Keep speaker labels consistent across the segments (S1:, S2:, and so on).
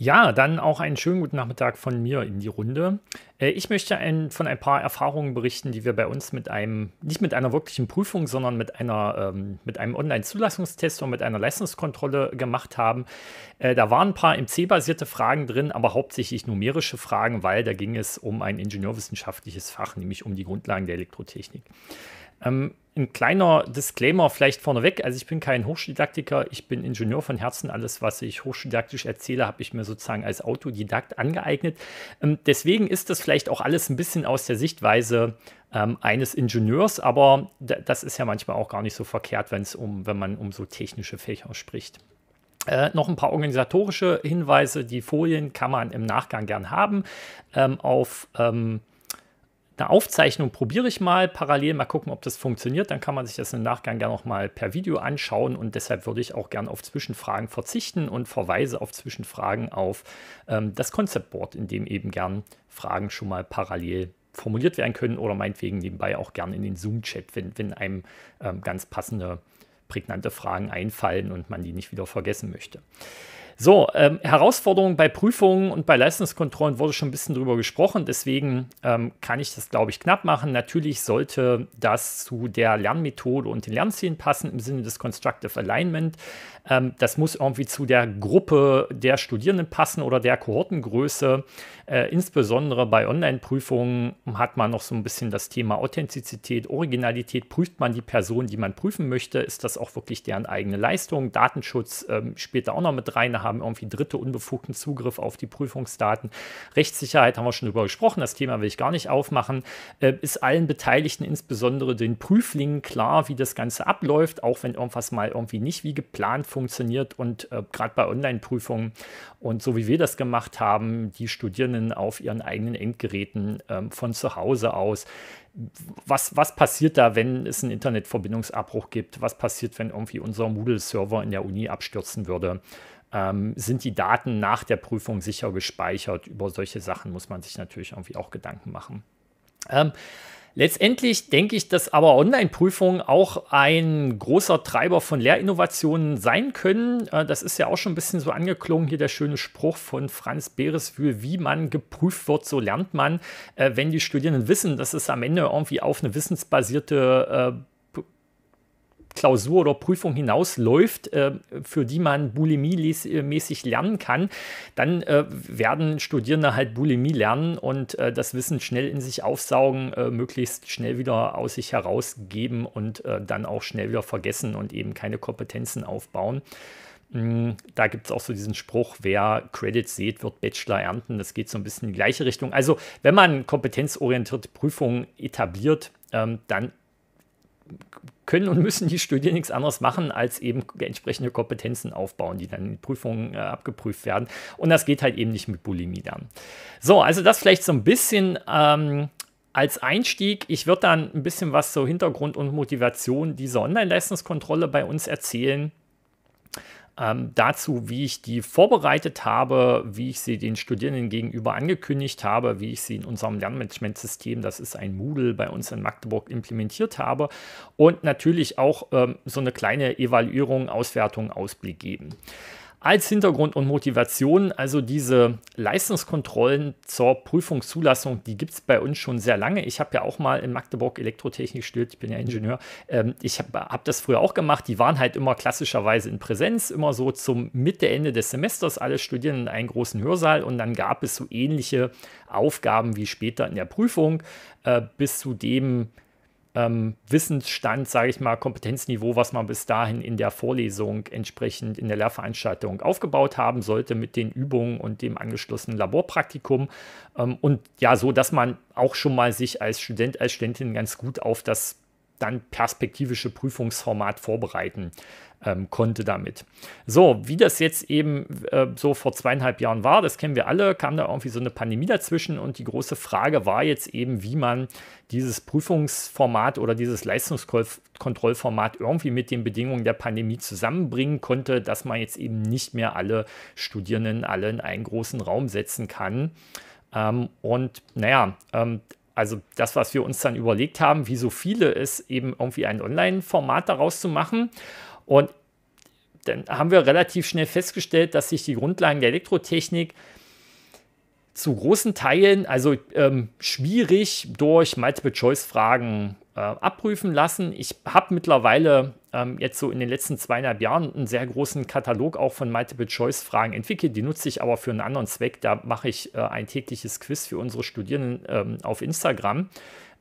S1: Ja, dann auch einen schönen guten Nachmittag von mir in die Runde. Äh, ich möchte ein, von ein paar Erfahrungen berichten, die wir bei uns mit einem, nicht mit einer wirklichen Prüfung, sondern mit, einer, ähm, mit einem Online-Zulassungstest und mit einer Leistungskontrolle gemacht haben. Äh, da waren ein paar MC-basierte Fragen drin, aber hauptsächlich numerische Fragen, weil da ging es um ein ingenieurwissenschaftliches Fach, nämlich um die Grundlagen der Elektrotechnik. Ähm, ein kleiner Disclaimer vielleicht vorneweg. Also ich bin kein Hochschuldidaktiker, ich bin Ingenieur von Herzen. Alles, was ich hochschuldidaktisch erzähle, habe ich mir sozusagen als Autodidakt angeeignet. Ähm, deswegen ist das vielleicht auch alles ein bisschen aus der Sichtweise ähm, eines Ingenieurs, aber das ist ja manchmal auch gar nicht so verkehrt, wenn um, wenn man um so technische Fächer spricht. Äh, noch ein paar organisatorische Hinweise. Die Folien kann man im Nachgang gern haben. Ähm, auf ähm, eine Aufzeichnung probiere ich mal parallel, mal gucken, ob das funktioniert. Dann kann man sich das im Nachgang gerne nochmal per Video anschauen und deshalb würde ich auch gerne auf Zwischenfragen verzichten und verweise auf Zwischenfragen auf ähm, das Konzeptboard, in dem eben gern Fragen schon mal parallel formuliert werden können oder meinetwegen nebenbei auch gerne in den Zoom-Chat, wenn, wenn einem ähm, ganz passende, prägnante Fragen einfallen und man die nicht wieder vergessen möchte. So, ähm, Herausforderungen bei Prüfungen und bei Leistungskontrollen wurde schon ein bisschen drüber gesprochen, deswegen ähm, kann ich das, glaube ich, knapp machen. Natürlich sollte das zu der Lernmethode und den Lernzielen passen im Sinne des Constructive Alignment. Ähm, das muss irgendwie zu der Gruppe der Studierenden passen oder der Kohortengröße. Äh, insbesondere bei Online-Prüfungen hat man noch so ein bisschen das Thema Authentizität, Originalität. Prüft man die Person, die man prüfen möchte? Ist das auch wirklich deren eigene Leistung? Datenschutz ähm, spielt da auch noch mit rein. Da haben irgendwie Dritte unbefugten Zugriff auf die Prüfungsdaten. Rechtssicherheit haben wir schon drüber gesprochen. Das Thema will ich gar nicht aufmachen. Äh, ist allen Beteiligten, insbesondere den Prüflingen, klar, wie das Ganze abläuft, auch wenn irgendwas mal irgendwie nicht wie geplant funktioniert und äh, gerade bei Online-Prüfungen und so wie wir das gemacht haben, die Studierenden können auf ihren eigenen Endgeräten ähm, von zu Hause aus. Was, was passiert da, wenn es einen Internetverbindungsabbruch gibt? Was passiert, wenn irgendwie unser Moodle-Server in der Uni abstürzen würde? Ähm, sind die Daten nach der Prüfung sicher gespeichert? Über solche Sachen muss man sich natürlich irgendwie auch Gedanken machen. Ähm, Letztendlich denke ich, dass aber Online-Prüfungen auch ein großer Treiber von Lehrinnovationen sein können. Äh, das ist ja auch schon ein bisschen so angeklungen, hier der schöne Spruch von Franz Bereswühl, wie man geprüft wird, so lernt man. Äh, wenn die Studierenden wissen, dass es am Ende irgendwie auf eine wissensbasierte äh, Klausur oder Prüfung hinausläuft, äh, für die man bulimie-mäßig lernen kann, dann äh, werden Studierende halt Bulimie lernen und äh, das Wissen schnell in sich aufsaugen, möglichst schnell wieder aus sich herausgeben und dann auch schnell wieder vergessen und eben keine Kompetenzen aufbauen. Hm, da gibt es auch so diesen Spruch, wer Credits sieht, wird Bachelor ernten. Das geht so ein bisschen in die gleiche Richtung. Also wenn man kompetenzorientierte Prüfungen etabliert, ähm, dann können und müssen die Studien nichts anderes machen, als eben entsprechende Kompetenzen aufbauen, die dann in Prüfungen äh, abgeprüft werden. Und das geht halt eben nicht mit Bulimie dann. So, also das vielleicht so ein bisschen ähm, als Einstieg. Ich würde dann ein bisschen was zur Hintergrund und Motivation dieser Online-Leistungskontrolle bei uns erzählen ähm, dazu, wie ich die vorbereitet habe, wie ich sie den Studierenden gegenüber angekündigt habe, wie ich sie in unserem Lernmanagementsystem, das ist ein Moodle bei uns in Magdeburg, implementiert habe und natürlich auch ähm, so eine kleine Evaluierung, Auswertung, Ausblick geben. Als Hintergrund und Motivation, also diese Leistungskontrollen zur Prüfungszulassung, die gibt es bei uns schon sehr lange. Ich habe ja auch mal in Magdeburg Elektrotechnik studiert, ich bin ja Ingenieur. Ähm, ich habe hab das früher auch gemacht. Die waren halt immer klassischerweise in Präsenz, immer so zum Mitte, Ende des Semesters. Alle studieren in einen großen Hörsaal und dann gab es so ähnliche Aufgaben wie später in der Prüfung, äh, bis zu dem ähm, Wissensstand, sage ich mal, Kompetenzniveau, was man bis dahin in der Vorlesung entsprechend in der Lehrveranstaltung aufgebaut haben sollte mit den Übungen und dem angeschlossenen Laborpraktikum. Ähm, und ja, so, dass man auch schon mal sich als Student, als Studentin ganz gut auf das dann perspektivische Prüfungsformat vorbereiten ähm, konnte damit. So, wie das jetzt eben äh, so vor zweieinhalb Jahren war, das kennen wir alle, kam da irgendwie so eine Pandemie dazwischen und die große Frage war jetzt eben, wie man dieses Prüfungsformat oder dieses Leistungskontrollformat irgendwie mit den Bedingungen der Pandemie zusammenbringen konnte, dass man jetzt eben nicht mehr alle Studierenden alle in einen großen Raum setzen kann. Ähm, und naja, ähm, also das, was wir uns dann überlegt haben, wie so viele, ist eben irgendwie ein Online-Format daraus zu machen. Und dann haben wir relativ schnell festgestellt, dass sich die Grundlagen der Elektrotechnik zu großen Teilen, also ähm, schwierig durch Multiple-Choice-Fragen äh, abprüfen lassen. Ich habe mittlerweile ähm, jetzt so in den letzten zweieinhalb Jahren einen sehr großen Katalog auch von Multiple-Choice-Fragen entwickelt. Die nutze ich aber für einen anderen Zweck. Da mache ich äh, ein tägliches Quiz für unsere Studierenden ähm, auf Instagram.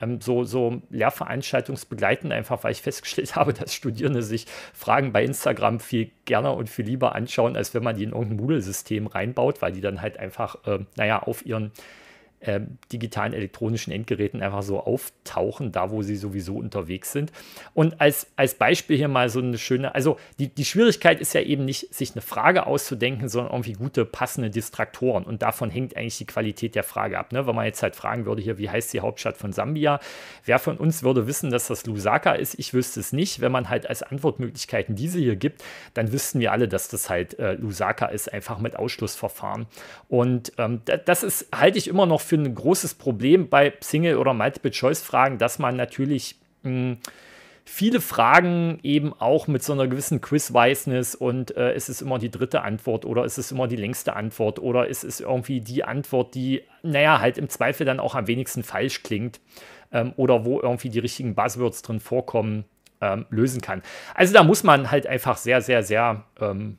S1: Ähm, so, so Lehrveranstaltungsbegleitend einfach, weil ich festgestellt habe, dass Studierende sich Fragen bei Instagram viel gerne und viel lieber anschauen, als wenn man die in irgendein Moodle-System reinbaut, weil die dann halt einfach, äh, naja, auf ihren äh, digitalen elektronischen Endgeräten einfach so auftauchen, da wo sie sowieso unterwegs sind. Und als, als Beispiel hier mal so eine schöne, also die, die Schwierigkeit ist ja eben nicht, sich eine Frage auszudenken, sondern irgendwie gute, passende Distraktoren. Und davon hängt eigentlich die Qualität der Frage ab. Ne? Wenn man jetzt halt fragen würde, hier, wie heißt die Hauptstadt von Sambia? Wer von uns würde wissen, dass das Lusaka ist? Ich wüsste es nicht. Wenn man halt als Antwortmöglichkeiten diese hier gibt, dann wüssten wir alle, dass das halt äh, Lusaka ist, einfach mit Ausschlussverfahren. Und ähm, das ist, halte ich immer noch für für ein großes Problem bei Single- oder Multiple-Choice-Fragen, dass man natürlich hm, viele Fragen eben auch mit so einer gewissen quiz weißness und äh, ist es immer die dritte Antwort oder ist es immer die längste Antwort oder ist es irgendwie die Antwort, die, naja, halt im Zweifel dann auch am wenigsten falsch klingt ähm, oder wo irgendwie die richtigen Buzzwords drin vorkommen, ähm, lösen kann. Also da muss man halt einfach sehr, sehr, sehr ähm,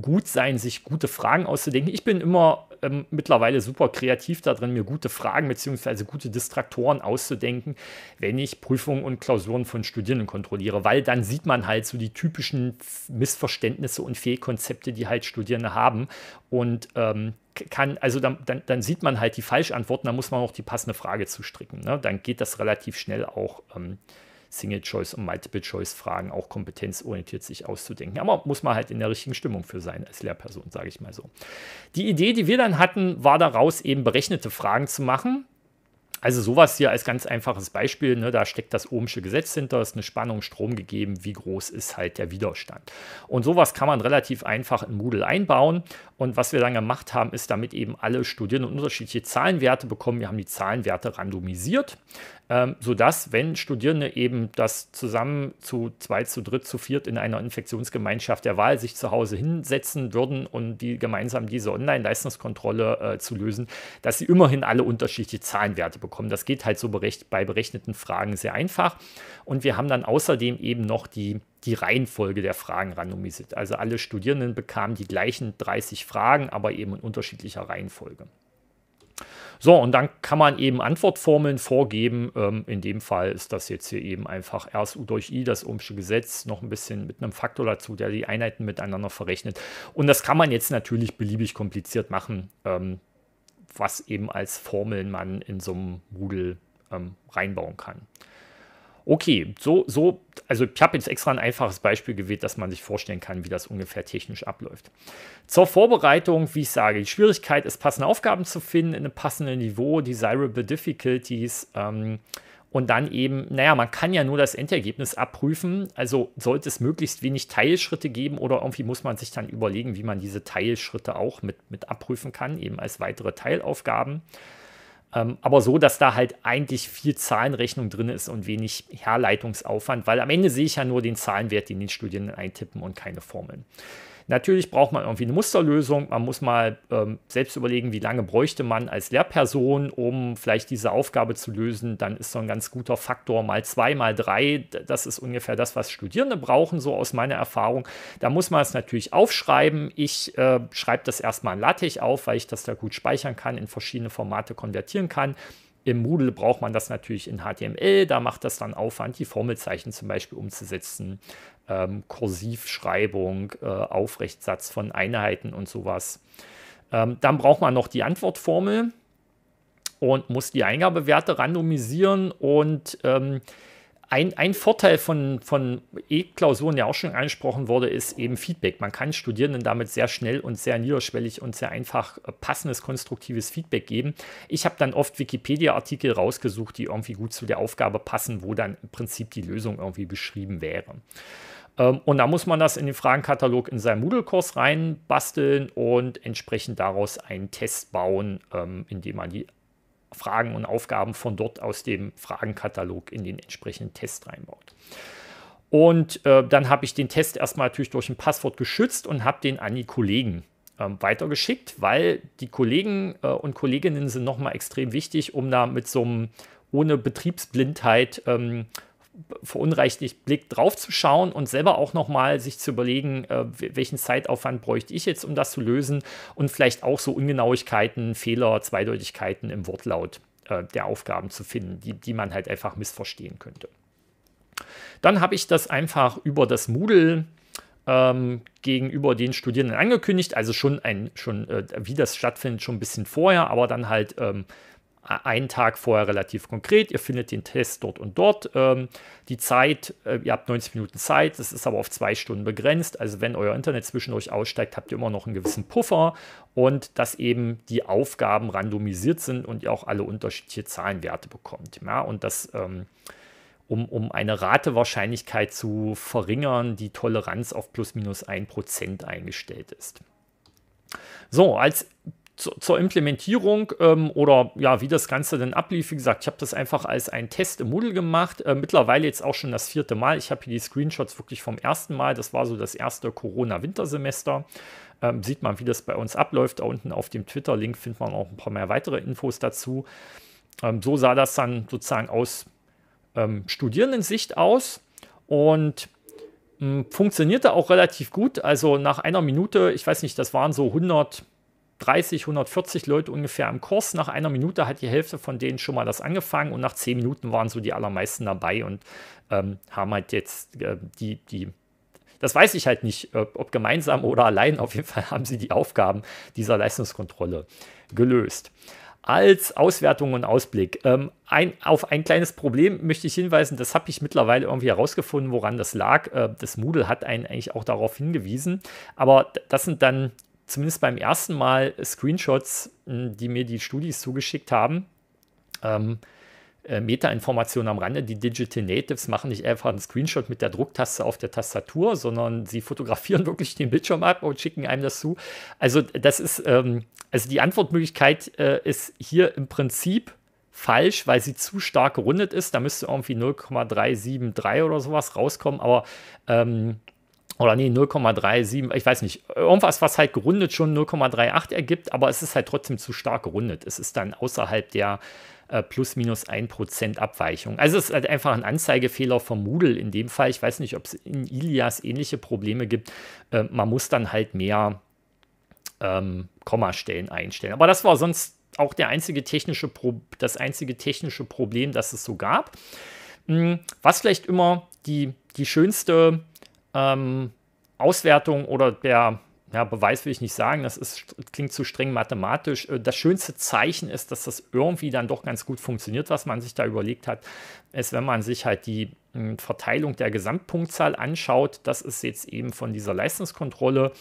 S1: gut sein, sich gute Fragen auszudenken. Ich bin immer ähm, mittlerweile super kreativ darin, mir gute Fragen bzw. gute Distraktoren auszudenken, wenn ich Prüfungen und Klausuren von Studierenden kontrolliere, weil dann sieht man halt so die typischen Missverständnisse und Fehlkonzepte, die halt Studierende haben und ähm, kann, also dann, dann, dann, sieht man halt die Falschantworten, da muss man auch die passende Frage zustricken. Ne? Dann geht das relativ schnell auch ähm, Single-Choice- und Multiple-Choice-Fragen auch kompetenzorientiert sich auszudenken. Aber muss man halt in der richtigen Stimmung für sein als Lehrperson, sage ich mal so. Die Idee, die wir dann hatten, war daraus eben berechnete Fragen zu machen, also sowas hier als ganz einfaches Beispiel, ne, da steckt das ohmsche Gesetz hinter, ist eine Spannung, Strom gegeben, wie groß ist halt der Widerstand. Und sowas kann man relativ einfach in Moodle einbauen. Und was wir dann gemacht haben, ist, damit eben alle Studierenden unterschiedliche Zahlenwerte bekommen, wir haben die Zahlenwerte randomisiert, ähm, sodass, wenn Studierende eben das zusammen zu zwei, zu dritt, zu viert in einer Infektionsgemeinschaft der Wahl sich zu Hause hinsetzen würden und die gemeinsam diese Online-Leistungskontrolle äh, zu lösen, dass sie immerhin alle unterschiedliche Zahlenwerte bekommen bekommen. Das geht halt so berecht, bei berechneten Fragen sehr einfach. Und wir haben dann außerdem eben noch die, die Reihenfolge der Fragen randomisiert. Also alle Studierenden bekamen die gleichen 30 Fragen, aber eben in unterschiedlicher Reihenfolge. So, und dann kann man eben Antwortformeln vorgeben. Ähm, in dem Fall ist das jetzt hier eben einfach RSU durch I, das Ohmsche Gesetz, noch ein bisschen mit einem Faktor dazu, der die Einheiten miteinander verrechnet. Und das kann man jetzt natürlich beliebig kompliziert machen. Ähm, was eben als Formeln man in so einem Moodle ähm, reinbauen kann. Okay, so, so, also ich habe jetzt extra ein einfaches Beispiel gewählt, dass man sich vorstellen kann, wie das ungefähr technisch abläuft. Zur Vorbereitung, wie ich sage, die Schwierigkeit ist, passende Aufgaben zu finden in einem passenden Niveau, desirable difficulties. Ähm, und dann eben, naja, man kann ja nur das Endergebnis abprüfen. Also sollte es möglichst wenig Teilschritte geben oder irgendwie muss man sich dann überlegen, wie man diese Teilschritte auch mit, mit abprüfen kann, eben als weitere Teilaufgaben. Ähm, aber so, dass da halt eigentlich viel Zahlenrechnung drin ist und wenig Herleitungsaufwand, weil am Ende sehe ich ja nur den Zahlenwert, den die Studierenden eintippen und keine Formeln. Natürlich braucht man irgendwie eine Musterlösung. Man muss mal ähm, selbst überlegen, wie lange bräuchte man als Lehrperson, um vielleicht diese Aufgabe zu lösen. Dann ist so ein ganz guter Faktor mal zwei, mal drei. Das ist ungefähr das, was Studierende brauchen, so aus meiner Erfahrung. Da muss man es natürlich aufschreiben. Ich äh, schreibe das erstmal in Latech auf, weil ich das da gut speichern kann, in verschiedene Formate konvertieren kann. Im Moodle braucht man das natürlich in HTML, da macht das dann Aufwand, die Formelzeichen zum Beispiel umzusetzen ähm, Kursivschreibung, äh, Aufrechtsatz von Einheiten und sowas. Ähm, dann braucht man noch die Antwortformel und muss die Eingabewerte randomisieren und ähm, ein, ein, Vorteil von, von E-Klausuren, der auch schon angesprochen wurde, ist eben Feedback. Man kann Studierenden damit sehr schnell und sehr niederschwellig und sehr einfach äh, passendes, konstruktives Feedback geben. Ich habe dann oft Wikipedia-Artikel rausgesucht, die irgendwie gut zu der Aufgabe passen, wo dann im Prinzip die Lösung irgendwie beschrieben wäre. Ähm, und da muss man das in den Fragenkatalog in seinen Moodle-Kurs reinbasteln und entsprechend daraus einen Test bauen, ähm, indem man die Fragen und Aufgaben von dort aus dem Fragenkatalog in den entsprechenden Test reinbaut. Und äh, dann habe ich den Test erstmal natürlich durch ein Passwort geschützt und habe den an die Kollegen äh, weitergeschickt, weil die Kollegen äh, und Kolleginnen sind nochmal extrem wichtig, um da mit so einem ohne Betriebsblindheit ähm, verunreichlich Blick drauf zu schauen und selber auch nochmal sich zu überlegen, äh, welchen Zeitaufwand bräuchte ich jetzt, um das zu lösen und vielleicht auch so Ungenauigkeiten, Fehler, Zweideutigkeiten im Wortlaut äh, der Aufgaben zu finden, die, die man halt einfach missverstehen könnte. Dann habe ich das einfach über das Moodle ähm, gegenüber den Studierenden angekündigt, also schon ein, schon äh, wie das stattfindet, schon ein bisschen vorher, aber dann halt ähm, einen Tag vorher relativ konkret. Ihr findet den Test dort und dort. Ähm, die Zeit, äh, ihr habt 90 Minuten Zeit, das ist aber auf zwei Stunden begrenzt. Also wenn euer Internet zwischendurch aussteigt, habt ihr immer noch einen gewissen Puffer und dass eben die Aufgaben randomisiert sind und ihr auch alle unterschiedliche Zahlenwerte bekommt. Ja, und das ähm, um, um eine Ratewahrscheinlichkeit zu verringern, die Toleranz auf plus minus 1% eingestellt ist. So, als zu, zur Implementierung ähm, oder ja, wie das Ganze dann ablief, wie gesagt, ich habe das einfach als einen Test im Moodle gemacht. Äh, mittlerweile jetzt auch schon das vierte Mal. Ich habe hier die Screenshots wirklich vom ersten Mal. Das war so das erste Corona-Wintersemester. Ähm, sieht man, wie das bei uns abläuft. Da unten auf dem Twitter-Link findet man auch ein paar mehr weitere Infos dazu. Ähm, so sah das dann sozusagen aus ähm, Studierendensicht aus und hm, funktionierte auch relativ gut. Also nach einer Minute, ich weiß nicht, das waren so 100, 130, 140 Leute ungefähr im Kurs. Nach einer Minute hat die Hälfte von denen schon mal das angefangen und nach zehn Minuten waren so die allermeisten dabei und ähm, haben halt jetzt äh, die, die, das weiß ich halt nicht, äh, ob gemeinsam oder allein, auf jeden Fall haben sie die Aufgaben dieser Leistungskontrolle gelöst als Auswertung und Ausblick. Ähm, ein, auf ein kleines Problem möchte ich hinweisen, das habe ich mittlerweile irgendwie herausgefunden, woran das lag. Äh, das Moodle hat einen eigentlich auch darauf hingewiesen, aber das sind dann zumindest beim ersten Mal Screenshots, die mir die Studis zugeschickt haben. Ähm, äh, Meta-Informationen am Rande. Die Digital Natives machen nicht einfach einen Screenshot mit der Drucktaste auf der Tastatur, sondern sie fotografieren wirklich den Bildschirm ab und schicken einem das zu. Also das ist, ähm, also die Antwortmöglichkeit äh, ist hier im Prinzip falsch, weil sie zu stark gerundet ist. Da müsste irgendwie 0,373 oder sowas rauskommen, aber ähm, oder nee, 0,37, ich weiß nicht, irgendwas, was halt gerundet schon 0,38 ergibt, aber es ist halt trotzdem zu stark gerundet. Es ist dann außerhalb der äh, plus minus 1% Abweichung. Also es ist halt einfach ein Anzeigefehler vom Moodle in dem Fall. Ich weiß nicht, ob es in Ilias ähnliche Probleme gibt. Äh, man muss dann halt mehr ähm, Kommastellen einstellen. Aber das war sonst auch der einzige technische Pro das einzige technische Problem, das es so gab. Hm, was vielleicht immer die, die schönste ähm, Auswertung oder der ja, Beweis will ich nicht sagen, das ist, klingt zu streng mathematisch. Äh, das schönste Zeichen ist, dass das irgendwie dann doch ganz gut funktioniert, was man sich da überlegt hat, ist, wenn man sich halt die hm, Verteilung der Gesamtpunktzahl anschaut. Das ist jetzt eben von dieser Leistungskontrolle.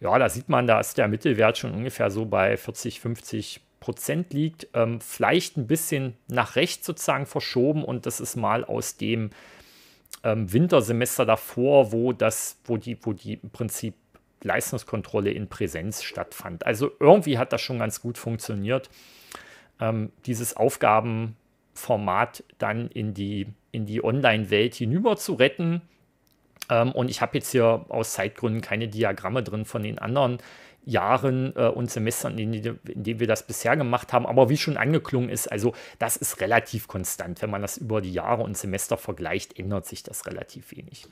S1: Ja, da sieht man, da ist der Mittelwert schon ungefähr so bei 40, 50 Prozent liegt. Ähm, vielleicht ein bisschen nach rechts sozusagen verschoben und das ist mal aus dem ähm, Wintersemester davor, wo das, wo die, wo die im Prinzip Leistungskontrolle in Präsenz stattfand. Also irgendwie hat das schon ganz gut funktioniert, ähm, dieses Aufgabenformat dann in die, in die Online-Welt hinüber zu retten. Ähm, und ich habe jetzt hier aus Zeitgründen keine Diagramme drin von den anderen Jahren äh, und Semestern, in, in denen wir das bisher gemacht haben. Aber wie schon angeklungen ist, also das ist relativ konstant. Wenn man das über die Jahre und Semester vergleicht, ändert sich das relativ wenig.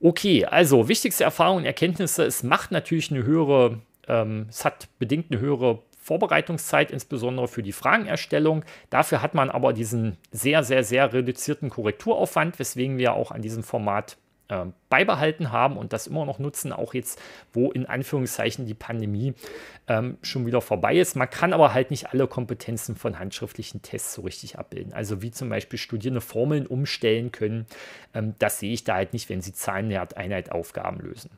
S1: Okay, also wichtigste Erfahrungen und Erkenntnisse, es macht natürlich eine höhere, ähm, es hat bedingt eine höhere Vorbereitungszeit, insbesondere für die Fragenerstellung. Dafür hat man aber diesen sehr, sehr, sehr reduzierten Korrekturaufwand, weswegen wir auch an diesem Format äh, beibehalten haben und das immer noch nutzen, auch jetzt, wo in Anführungszeichen die Pandemie ähm, schon wieder vorbei ist. Man kann aber halt nicht alle Kompetenzen von handschriftlichen Tests so richtig abbilden. Also wie zum Beispiel Studierende Formeln umstellen können, ähm, das sehe ich da halt nicht, wenn sie Zahlenwerteinheit Aufgaben lösen.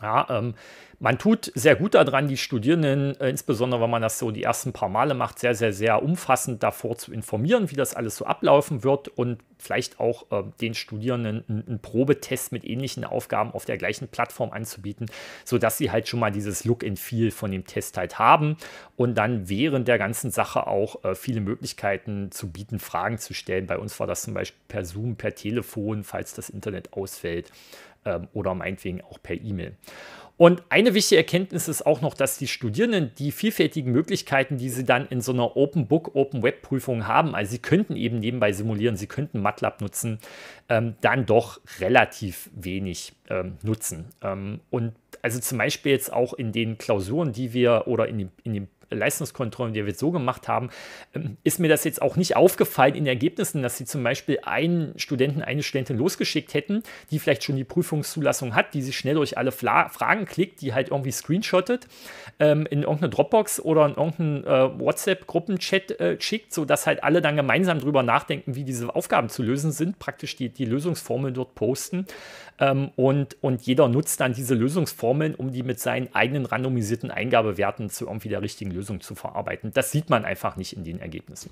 S1: Ja, ähm, man tut sehr gut daran, die Studierenden, äh, insbesondere wenn man das so die ersten paar Male macht, sehr, sehr, sehr umfassend davor zu informieren, wie das alles so ablaufen wird und vielleicht auch äh, den Studierenden einen, einen, Probetest mit ähnlichen Aufgaben auf der gleichen Plattform anzubieten, sodass sie halt schon mal dieses Look and Feel von dem Test halt haben und dann während der ganzen Sache auch äh, viele Möglichkeiten zu bieten, Fragen zu stellen. Bei uns war das zum Beispiel per Zoom, per Telefon, falls das Internet ausfällt ähm, oder meinetwegen auch per E-Mail. Und eine wichtige Erkenntnis ist auch noch, dass die Studierenden die vielfältigen Möglichkeiten, die sie dann in so einer Open Book, Open Web Prüfung haben, also sie könnten eben nebenbei simulieren, sie könnten MATLAB nutzen, ähm, dann doch relativ wenig ähm, nutzen. Ähm, und also zum Beispiel jetzt auch in den Klausuren, die wir oder in, den, in den Leistungskontrollen, die wir so gemacht haben, ähm, ist mir das jetzt auch nicht aufgefallen in Ergebnissen, dass sie zum Beispiel einen Studenten, eine Studentin losgeschickt hätten, die vielleicht schon die Prüfungszulassung hat, die sich schnell durch alle Fla Fragen klickt, die halt irgendwie screenshottet, ähm, in irgendeine Dropbox oder in irgendeinen äh, WhatsApp-Gruppenchat äh, schickt, sodass halt alle dann gemeinsam drüber nachdenken, wie diese Aufgaben zu lösen sind, praktisch die, die Lösungsformel dort posten. Ähm, und, und jeder nutzt dann diese Lösungsformeln, um die mit seinen eigenen randomisierten Eingabewerten zu irgendwie der richtigen Lösung Lösung zu verarbeiten. Das sieht man einfach nicht in den Ergebnissen.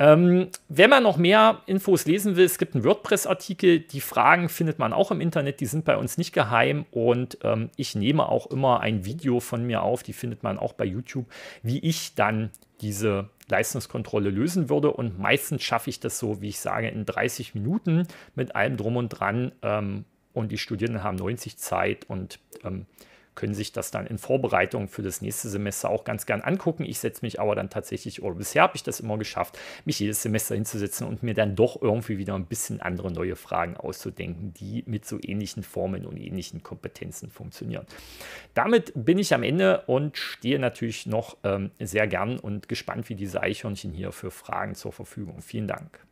S1: Ähm, wenn man noch mehr Infos lesen will, es gibt einen WordPress-Artikel. Die Fragen findet man auch im Internet. Die sind bei uns nicht geheim. Und ähm, ich nehme auch immer ein Video von mir auf. Die findet man auch bei YouTube, wie ich dann diese Leistungskontrolle lösen würde. Und meistens schaffe ich das so, wie ich sage, in 30 Minuten mit allem drum und dran. Ähm, und die Studierenden haben 90 Zeit und ähm, können sich das dann in Vorbereitung für das nächste Semester auch ganz gern angucken. Ich setze mich aber dann tatsächlich, oder bisher habe ich das immer geschafft, mich jedes Semester hinzusetzen und mir dann doch irgendwie wieder ein bisschen andere neue Fragen auszudenken, die mit so ähnlichen Formeln und ähnlichen Kompetenzen funktionieren. Damit bin ich am Ende und stehe natürlich noch ähm, sehr gern und gespannt, wie diese Eichhörnchen hier für Fragen zur Verfügung. Vielen Dank.